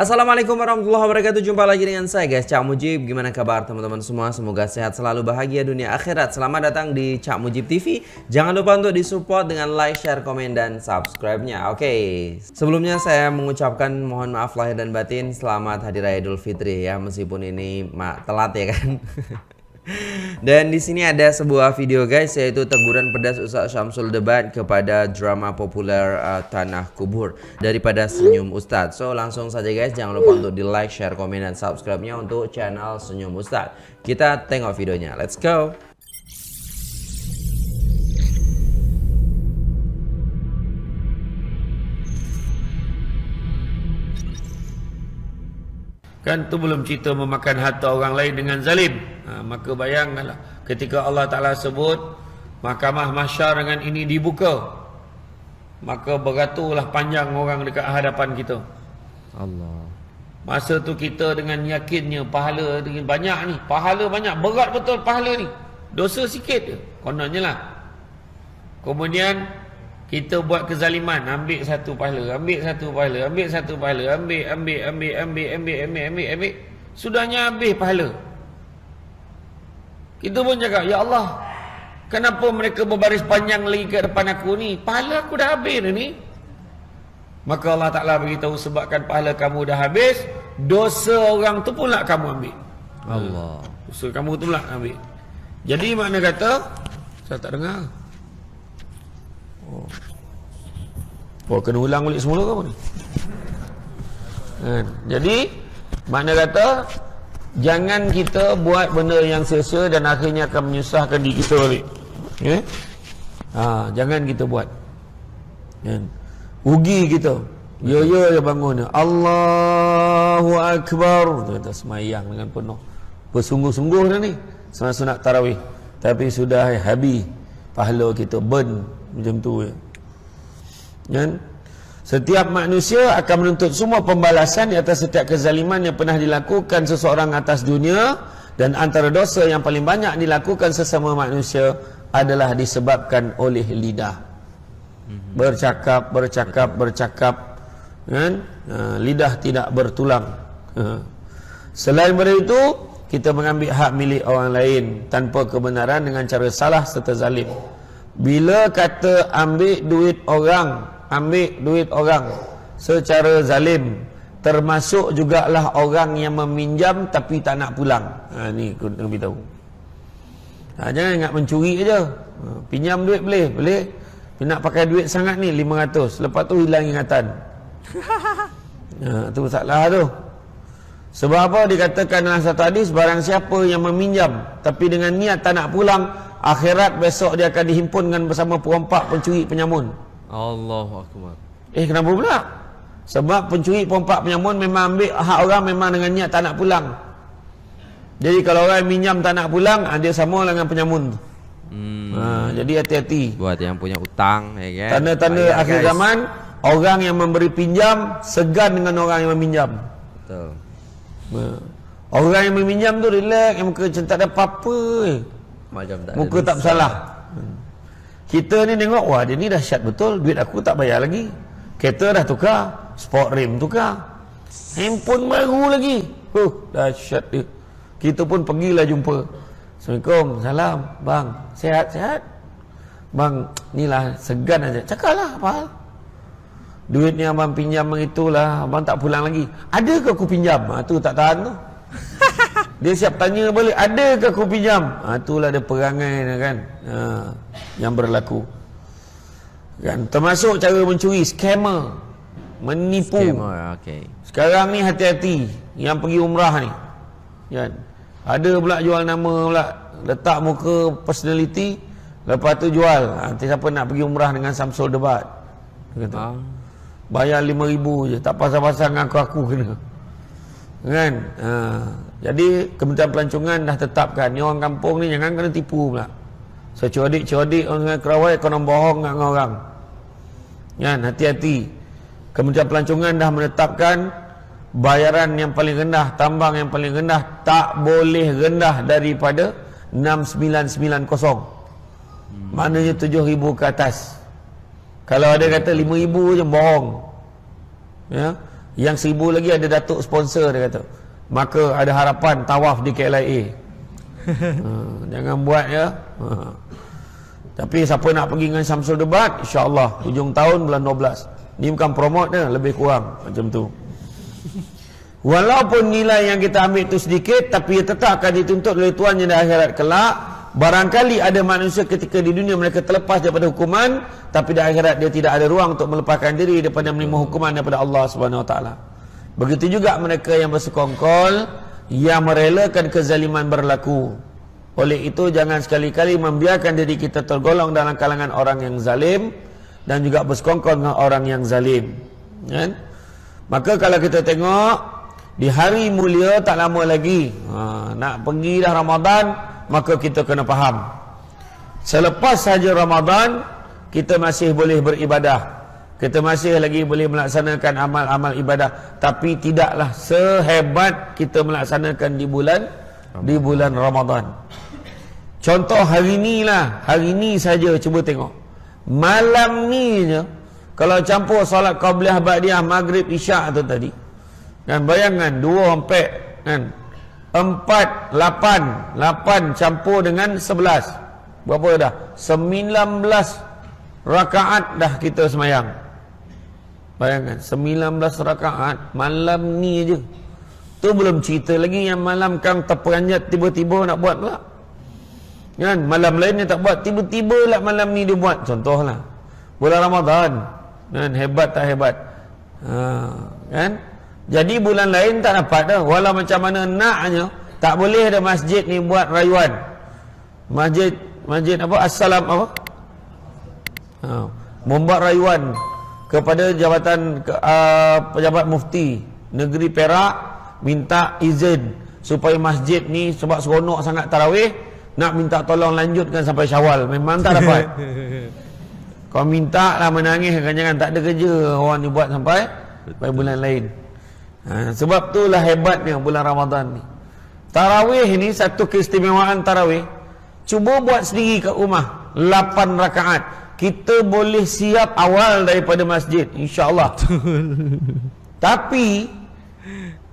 Assalamualaikum warahmatullahi wabarakatuh Jumpa lagi dengan saya guys Cak Mujib Gimana kabar teman-teman semua Semoga sehat selalu bahagia dunia akhirat Selamat datang di Cak Mujib TV Jangan lupa untuk disupport dengan like, share, komen, dan subscribe-nya Oke okay. Sebelumnya saya mengucapkan mohon maaf lahir dan batin Selamat Hari Raya Idul Fitri ya Meskipun ini telat ya kan Dan di sini ada sebuah video guys yaitu teguran pedas Ustaz Syamsul Debat kepada drama populer uh, Tanah Kubur daripada Senyum Ustaz. So langsung saja guys jangan lupa untuk di like, share, komen dan subscribe-nya untuk channel Senyum Ustaz. Kita tengok videonya. Let's go. Kan tu belum cerita memakan harta orang lain dengan zalim ha, Maka bayangkanlah Ketika Allah Ta'ala sebut Mahkamah Mahsyar dengan ini dibuka Maka beratulah panjang orang dekat hadapan kita Allah Masa tu kita dengan yakinnya Pahala dengan banyak ni Pahala banyak Berat betul pahala ni Dosa sikit je Kononnya lah Kemudian kita buat kezaliman ambil satu pahala ambil satu pahala ambil satu pahala ambil ambil ambil ambil ambil ambil ambil ambil, ambil, ambil. sudahnya habis pahala kita pun cakap, Ya Allah, kenapa mereka berbaris panjang lagi ke depan aku ni? Pahala aku dah habis dah ni. Maka Allah Ta'ala beritahu sebabkan pahala kamu dah habis, dosa orang tu pula kamu ambil. Allah. Dosa kamu tu pula ambil. Jadi makna kata, saya tak dengar. Oh. Oh, kena ulang balik semula ke apa ni? Hmm. Jadi, mana kata, Jangan kita buat benda yang sia-sia dan akhirnya akan menyusahkan diri kita balik. Eh? Ha, jangan kita buat. Kan? Ya. Ugi kita. Yo yo yo bangun. Allahu akbar. Kita semayang dengan penuh bersungguh-sungguh dah ni. Semua sunat tarawih. Tapi sudah habis pahala kita burn macam tu ya. Kan? Dan Setiap manusia akan menuntut semua pembalasan di atas setiap kezaliman yang pernah dilakukan seseorang atas dunia dan antara dosa yang paling banyak dilakukan sesama manusia adalah disebabkan oleh lidah. Mhm. Bercakap, bercakap, bercakap. Kan? Ha, lidah tidak bertulang. Ha. Selain daripada itu, kita mengambil hak milik orang lain tanpa kebenaran dengan cara salah serta zalim. Bila kata ambil duit orang ambil duit orang secara zalim termasuk jugalah orang yang meminjam tapi tak nak pulang ha, ni aku tengah beritahu ha, jangan ingat mencuri je ha, pinjam duit boleh boleh dia nak pakai duit sangat ni 500 lepas tu hilang ingatan ha, tu salah tu sebab apa dikatakan dalam satu hadis barang siapa yang meminjam tapi dengan niat tak nak pulang akhirat besok dia akan dihimpun dengan bersama perompak pencuri penyamun Allahu akbar. Eh kenapa pula? Sebab pencuri pompa penyamun memang ambil hak orang memang dengan niat tak nak pulang. Jadi kalau orang minjam tak nak pulang, ah, dia sama dengan penyamun. tu. Hmm. Ha, jadi hati-hati. Buat yang punya utang, ya kan? Tanda-tanda akhir guys. zaman, orang yang memberi pinjam segan dengan orang yang meminjam. Betul. Ah, orang yang meminjam tu relax, yang muka macam ada apa-apa. Macam tak muka ada tak bersalah. Hmm. Kita ni tengok, wah dia ni dahsyat betul, duit aku tak bayar lagi. Kereta dah tukar, sport rim tukar. Handphone baru lagi. Huh, dah dahsyat dia. Kita pun pergilah jumpa. Assalamualaikum, salam, bang. Sehat, sehat. Bang, ni lah segan aja. Cakap lah, apa hal? Duit ni abang pinjam itulah, abang tak pulang lagi. Adakah aku pinjam? Ha, tak tahan tu. Dia siap tanya balik, adakah aku pinjam? Ha, itulah ada perangai kan ha, yang berlaku. Kan? Termasuk cara mencuri, skamer. Menipu. Skamer, okay. Sekarang ni hati-hati yang pergi umrah ni. Kan? Ada pula jual nama pula. Letak muka personality, lepas tu jual. Ha, nanti ha, siapa nak pergi umrah dengan Samsul Debat. Kata. Ha. Bayar RM5,000 je. Tak pasang-pasang dengan aku-aku kena kan ha. jadi kementerian pelancongan dah tetapkan ni orang kampung ni jangan kena tipu pula secodik-codik so, orang kerawai kena bohong dengan orang kan hati-hati kementerian pelancongan dah menetapkan bayaran yang paling rendah tambang yang paling rendah tak boleh rendah daripada 6990 hmm. maknanya 7000 ke atas kalau ada kata 5000 je bohong ya yeah? Yang seribu lagi ada datuk sponsor dia kata. Maka ada harapan tawaf di KLIA. Ha, jangan buat ya. Ha. Tapi siapa nak pergi dengan Syamsul Debat, insya-Allah hujung tahun bulan 12. Ni bukan promote dia, lebih kurang macam tu. Walaupun nilai yang kita ambil itu sedikit Tapi tetap akan dituntut oleh Tuhan yang di akhirat kelak Barangkali ada manusia ketika di dunia mereka terlepas daripada hukuman tapi di akhirat dia tidak ada ruang untuk melepaskan diri daripada menerima hukuman daripada Allah Subhanahu Wa Taala. Begitu juga mereka yang bersekongkol yang merelakan kezaliman berlaku. Oleh itu jangan sekali-kali membiarkan diri kita tergolong dalam kalangan orang yang zalim dan juga bersekongkol dengan orang yang zalim. Kan? Maka kalau kita tengok di hari mulia tak lama lagi ha, nak pergi dah Ramadan maka kita kena faham selepas saja Ramadan kita masih boleh beribadah kita masih lagi boleh melaksanakan amal-amal ibadah tapi tidaklah sehebat kita melaksanakan di bulan di bulan Ramadan contoh hari lah hari ini saja cuba tengok malam ni je kalau campur salat qabliyah ba'diyah maghrib isyak tu tadi dan bayangkan dua empat kan Empat, lapan Lapan campur dengan sebelas Berapa dah? Sembilan belas rakaat dah kita semayang Bayangkan, sembilan belas rakaat Malam ni je Tu belum cerita lagi yang malam kang terperanjat tiba-tiba nak buat pula Kan? Malam lain dia tak buat Tiba-tiba lah malam ni dia buat contoh lah Bulan Ramadan Kan? Hebat tak hebat ha, Kan? Jadi bulan lain tak dapat dah. Walau macam mana naknya, tak boleh ada masjid ni buat rayuan. Masjid, masjid apa? Assalam apa? Ha. Membuat rayuan kepada jabatan uh, pejabat mufti negeri Perak minta izin supaya masjid ni sebab seronok sangat tarawih nak minta tolong lanjutkan sampai syawal memang tak dapat kau minta lah menangis kan jangan tak ada kerja orang ni buat sampai sampai bulan lain Ha, sebab itulah hebatnya bulan Ramadan ni. Tarawih ni satu keistimewaan tarawih. Cuba buat sendiri kat rumah. lapan rakaat. Kita boleh siap awal daripada masjid. InsyaAllah. Tapi,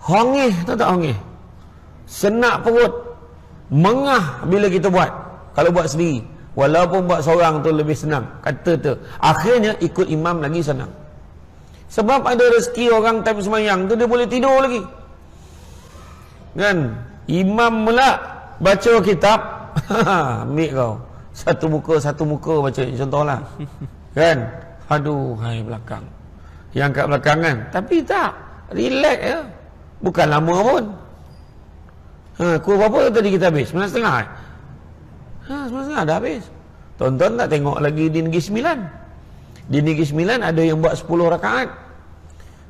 hongih tu tak hongih. Senak perut. Mengah bila kita buat. Kalau buat sendiri. Walaupun buat seorang tu lebih senang. Kata tu. Akhirnya ikut imam lagi senang. Sebab ada rezeki orang time semayang tu dia boleh tidur lagi. Kan? Imam pula baca kitab. Ambil kau. Satu muka, satu muka baca. Contohlah. Kan? Aduh, hai belakang. Yang kat belakang kan? Tapi tak. Relax ya. Bukan lama pun. Ha, kurang berapa tadi kita habis? Sembilan setengah? Eh? Ha, sembilan setengah dah habis. Tonton tak tengok lagi di Negeri Sembilan. Di negeri sembilan ada yang buat sepuluh rakaat.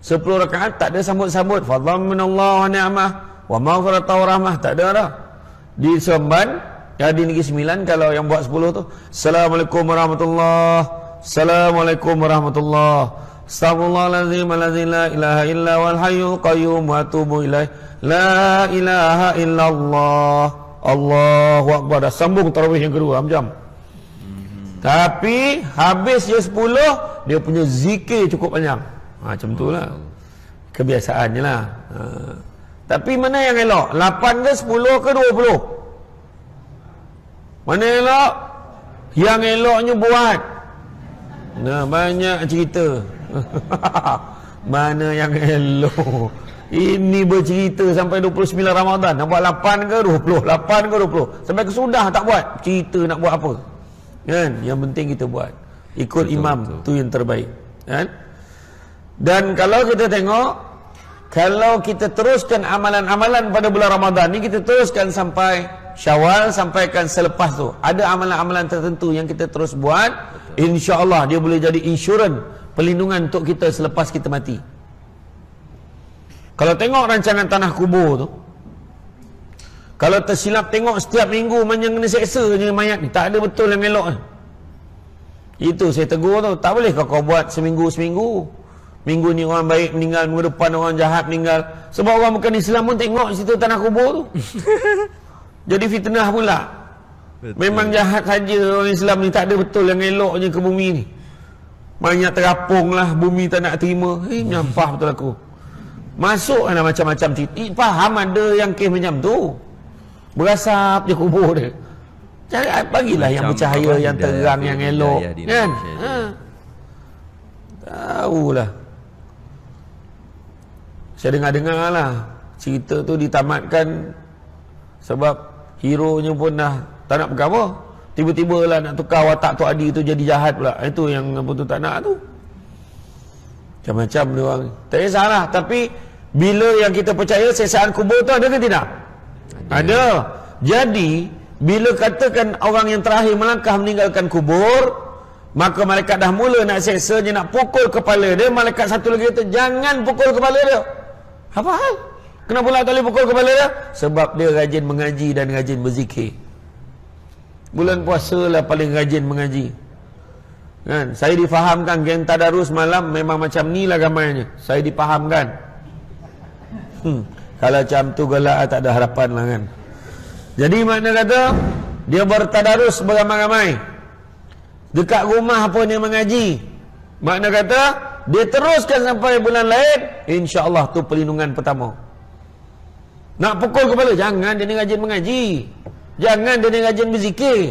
Sepuluh rakaat tak ada sambut-sambut. Fadham minallah wa ni'amah. Wa maghratah wa rahmah. Tak ada dah. Di semban ya di negeri sembilan kalau yang buat sepuluh tu. Assalamualaikum warahmatullahi Assalamualaikum warahmatullahi Astagfirullahaladzim alazim la ilaha illa wal qayyum wa tubuh ilaih. La ilaha illallah. Allahu Akbar. Dah sambung tarawih yang kedua. Amjam. jam. Tapi habis je 10 dia punya zikir cukup banyak Ha macam tu lah. Oh. Kebiasaannya lah. Ha. Tapi mana yang elok? 8 ke 10 ke 20? Mana yang elok? Yang eloknya buat. Nah, banyak cerita. mana yang elok? Ini bercerita sampai 29 Ramadan. Nak buat 8 ke 20? 8 ke 20? Sampai kesudah tak buat. Cerita nak buat apa? kan yang penting kita buat ikut betul, imam betul. tu yang terbaik kan dan kalau kita tengok kalau kita teruskan amalan-amalan pada bulan Ramadan ni kita teruskan sampai Syawal sampai kan selepas tu ada amalan-amalan tertentu yang kita terus buat insya-Allah dia boleh jadi insurans perlindungan untuk kita selepas kita mati. Kalau tengok rancangan tanah kubur tu kalau tersilap tengok setiap minggu macam kena seksa je mayat ni. Tak ada betul yang elok. Itu saya tegur tu. Tak boleh kau kau buat seminggu-seminggu. Minggu ni orang baik meninggal, minggu depan orang jahat meninggal. Sebab orang bukan Islam pun tengok situ tanah kubur tu. Jadi fitnah pula. Betul. Memang jahat saja orang Islam ni. Tak ada betul yang elok je ke bumi ni. Banyak terapung lah, bumi tak nak terima. Eh, nyampah betul aku. Masuklah macam-macam cerita. Faham ada yang kes macam tu berasap je kubur dia Cari, ah, bagilah Macam yang bercahaya, yang terang, yang elok ya, kan? Ya, ha. lah. saya dengar-dengar lah cerita tu ditamatkan sebab hero nya pun dah tak nak pegawa tiba-tiba lah nak tukar watak tu adi tu jadi jahat pula ah, itu yang tu tak nak tu macam-macam dia orang tak kisahlah tapi bila yang kita percaya sesaan kubur tu ada ke tidak ada. Jadi bila katakan orang yang terakhir melangkah meninggalkan kubur, maka mereka dah mula nak seksa dia nak pukul kepala dia. Malaikat satu lagi kata, "Jangan pukul kepala dia." Apa hal? Kenapa pula tak boleh pukul kepala dia? Sebab dia rajin mengaji dan rajin berzikir. Bulan puasa lah paling rajin mengaji. Kan? Saya difahamkan geng tadarus malam memang macam ni lah gambarnya. Saya difahamkan. Hmm. Kalau macam tu gelak tak ada harapan lah kan. Jadi mana kata dia bertadarus beramai-ramai. Dekat rumah pun dia mengaji. Makna kata dia teruskan sampai bulan lain, insya-Allah tu perlindungan pertama. Nak pukul kepala jangan dia ni rajin mengaji. Jangan dia ni rajin berzikir.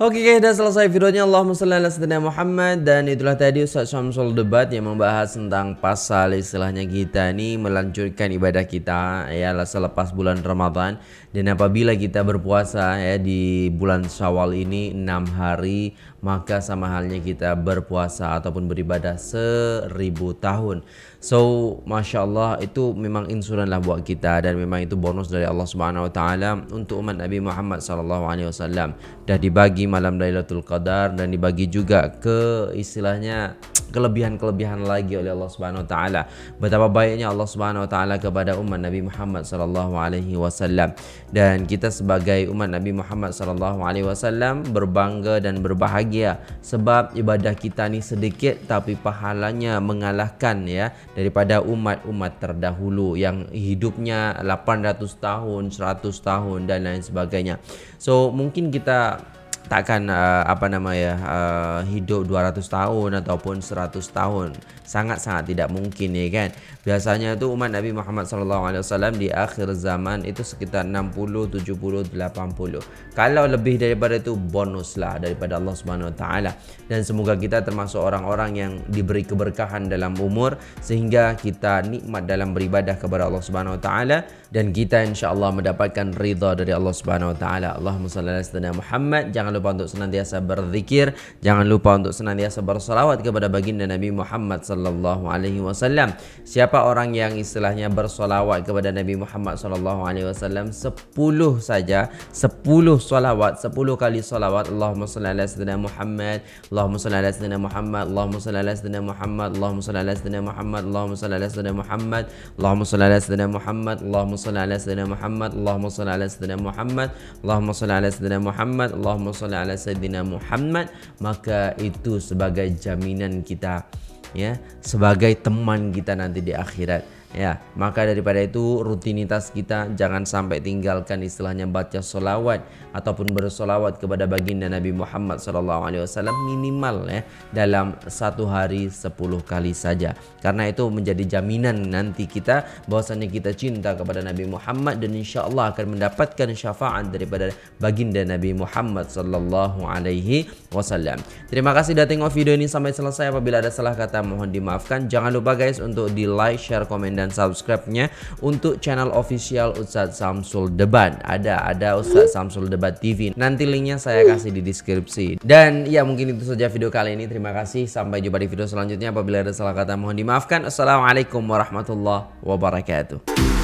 Okey guys, dah selesai videonya. Allah salli ala sayyidina Muhammad dan itulah tadi Ustaz Syamsul debat yang membahas tentang pasal istilahnya kita ini melanjutkan ibadah kita ya lah, selepas bulan Ramadhan dan apabila kita berpuasa ya di bulan Syawal ini 6 hari maka sama halnya kita berpuasa ataupun beribadah seribu tahun. So Masya Allah itu memang insuran lah buat kita dan memang itu bonus dari Allah Subhanahu Wa untuk umat Nabi Muhammad Sallallahu Alaihi Wasallam dah dibagi malam Lailatul Qadar dan dibagi juga ke istilahnya kelebihan-kelebihan lagi oleh Allah Subhanahu Wa Betapa baiknya Allah Subhanahu Wa kepada umat Nabi Muhammad Sallallahu Alaihi Wasallam dan kita sebagai umat Nabi Muhammad Sallallahu Alaihi Wasallam berbangga dan berbahagia sebab ibadah kita ni sedikit tapi pahalanya mengalahkan ya daripada umat-umat terdahulu yang hidupnya 800 tahun, 100 tahun dan lain sebagainya. So mungkin kita takkan uh, apa nama ya uh, hidup 200 tahun ataupun 100 tahun sangat-sangat tidak mungkin ya kan biasanya itu umat Nabi Muhammad sallallahu alaihi wasallam di akhir zaman itu sekitar 60 70 80 kalau lebih daripada itu lah daripada Allah Subhanahu wa taala dan semoga kita termasuk orang-orang yang diberi keberkahan dalam umur sehingga kita nikmat dalam beribadah kepada Allah Subhanahu wa taala dan kita insyaallah mendapatkan ridha dari Allah Subhanahu wa taala Allahumma salli ala sayyidina Muhammad jangan jangan lupa untuk senantiasa berzikir, jangan lupa untuk senantiasa bersolawat kepada baginda Nabi Muhammad sallallahu alaihi wasallam. Siapa orang yang istilahnya bersolawat kepada Nabi Muhammad sallallahu alaihi wasallam Sepuluh saja, sepuluh solawat, sepuluh kali solawat Allahumma salli ala sayyidina Muhammad, Allahumma salli ala sayyidina Muhammad, Allahumma salli ala sayyidina Muhammad, Allahumma salli ala sayyidina Muhammad, Allahumma salli ala sayyidina Muhammad, Allahumma salli ala sayyidina Muhammad, Allahumma salli ala sayyidina Muhammad, Allahumma salli ala sayyidina Muhammad, Allahumma salli ala sayyidina Muhammad, Allahumma salli ala sayyidina Muhammad maka itu sebagai jaminan kita ya sebagai teman kita nanti di akhirat ya maka daripada itu rutinitas kita jangan sampai tinggalkan istilahnya baca solawat ataupun bersolawat kepada baginda Nabi Muhammad SAW minimal ya dalam satu hari sepuluh kali saja. Karena itu menjadi jaminan nanti kita bahwasanya kita cinta kepada Nabi Muhammad dan insya Allah akan mendapatkan syafaat daripada baginda Nabi Muhammad SAW. Terima kasih sudah tengok video ini sampai selesai. Apabila ada salah kata mohon dimaafkan. Jangan lupa guys untuk di like, share, komen dan subscribe-nya untuk channel official Ustaz Samsul Deban. Ada ada Ustaz Samsul Deban Debat TV. Nanti linknya saya kasih di deskripsi. Dan ya mungkin itu saja video kali ini. Terima kasih. Sampai jumpa di video selanjutnya. Apabila ada salah kata mohon dimaafkan. Assalamualaikum warahmatullahi wabarakatuh.